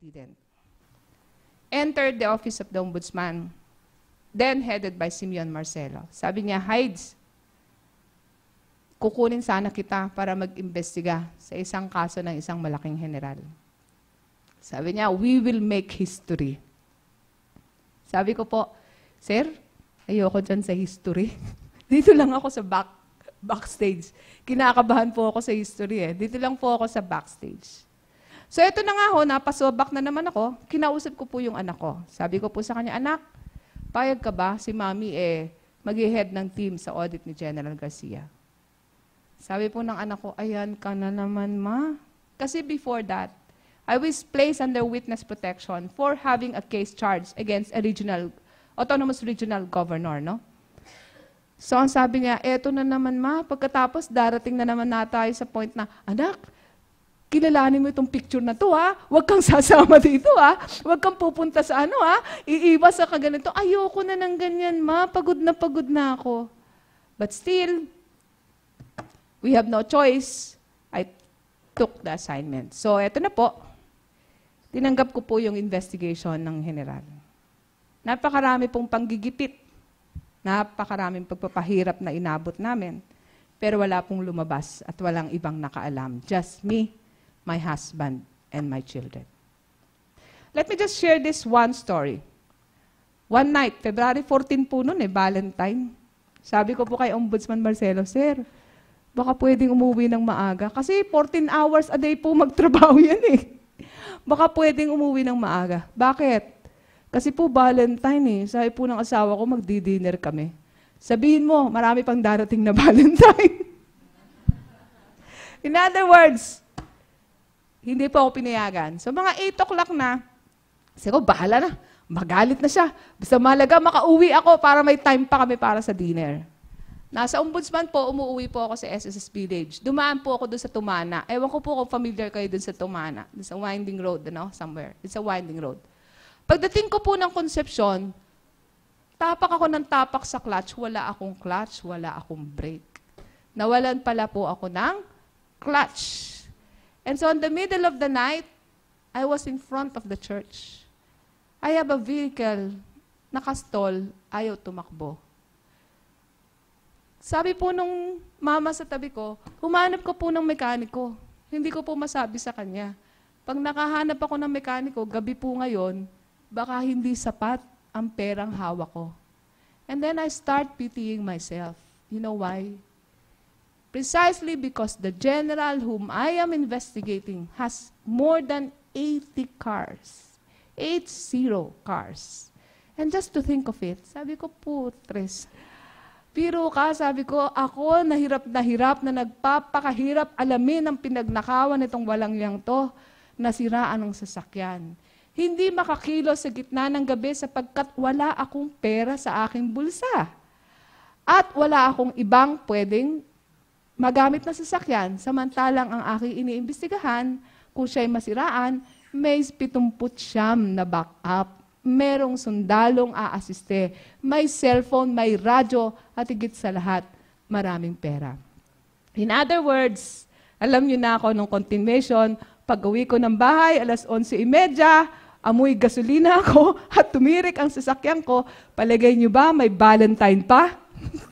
didn't. Entered the office of the ombudsman, then headed by Simeon Marcelo. Sabi niya, Hides, kukunin sana kita para mag-imbestiga sa isang kaso ng isang malaking general. Sabi niya, we will make history. Sabi ko po, Sir, ayoko dyan sa history. Dito lang ako sa back, backstage. Kinakabahan po ako sa history eh. Dito lang po ako sa backstage. So ito na nga ho, napasubak na naman ako. Kinausap ko po yung anak ko. Sabi ko po sa kanya, anak, payag ka ba si mami eh mag-head ng team sa audit ni General Garcia? Sabi po ng anak ko, ayan ka na naman ma. Kasi before that, I was placed under witness protection for having a case charged against a regional, autonomous regional governor, no? So ang sabi niya, eto na naman ma, pagkatapos darating na naman na tayo sa point na, anak, kilalanin mo itong picture na to ha. Huwag kang sasama dito ha. Huwag kang pupunta sa ano ha. Iiwas sa kaganito. Ayoko na ng ganyan ma. Pagod na pagod na ako. But still, we have no choice. I took the assignment. So, eto na po. Tinanggap ko po yung investigation ng general. Napakarami pong panggigipit. Napakaraming pagpapahirap na inabot namin. Pero wala pong lumabas at walang ibang nakaalam. Just me my husband and my children. Let me just share this one story. One night, February 14 po noon eh, Valentine. Sabi ko po kay Ombudsman Marcelo, Sir, baka pwedeng umuwi ng maaga. Kasi 14 hours a day po magtrabaho yan eh. Baka pwedeng umuwi ng maaga. Bakit? Kasi po Valentine eh. Sabi po ng asawa ko, magdi-dinner kami. Sabihin mo, marami pang darating na Valentine. In other words, hindi pa ako pinayagan. So mga 8 o'clock na, sige ko, bahala na. Magalit na siya. Basta malaga, makauwi ako para may time pa kami para sa dinner. Nasa ombudsman po, umuwi po ako sa SSS Village. Dumaan po ako doon sa Tumana. Ewan ko po kung familiar kayo doon sa Tumana. Doon sa winding road, ano? Somewhere. It's a winding road. Pagdating ko po ng konsepsyon, tapak ako ng tapak sa clutch. Wala akong clutch, wala akong brake. Nawalan pala po ako ng clutch. And so in the middle of the night, I was in front of the church. I have a vehicle, nakastol, ayaw tumakbo. Sabi po nung mama sa tabi ko, humanap ko po ng mekaniko. Hindi ko po masabi sa kanya. Pag nakahanap ako ng mekaniko, gabi po ngayon, baka hindi sapat ang perang hawak ko. And then I start pitying myself. You know why? precisely because the general whom I am investigating has more than 80 cars. 80 cars. And just to think of it, sabi ko, putres. Biro ka, sabi ko, ako nahirap na hirap na nagpapakahirap alamin ang pinagnakawan nitong walang yang to na siraan ng sasakyan. Hindi makakilo sa gitna ng gabi sapagkat wala akong pera sa aking bulsa. At wala akong ibang pwedeng magamit na sasakyan, samantalang ang aking iniimbestigahan, kung siya'y masiraan, may 79 na backup. Merong sundalong aasiste. May cellphone, may radyo, at higit sa lahat, maraming pera. In other words, alam niyo na ako nung continuation, pag-uwi ko ng bahay, alas 11.30, amoy gasolina ako at tumirik ang sasakyan ko, palagay niyo ba may Valentine pa?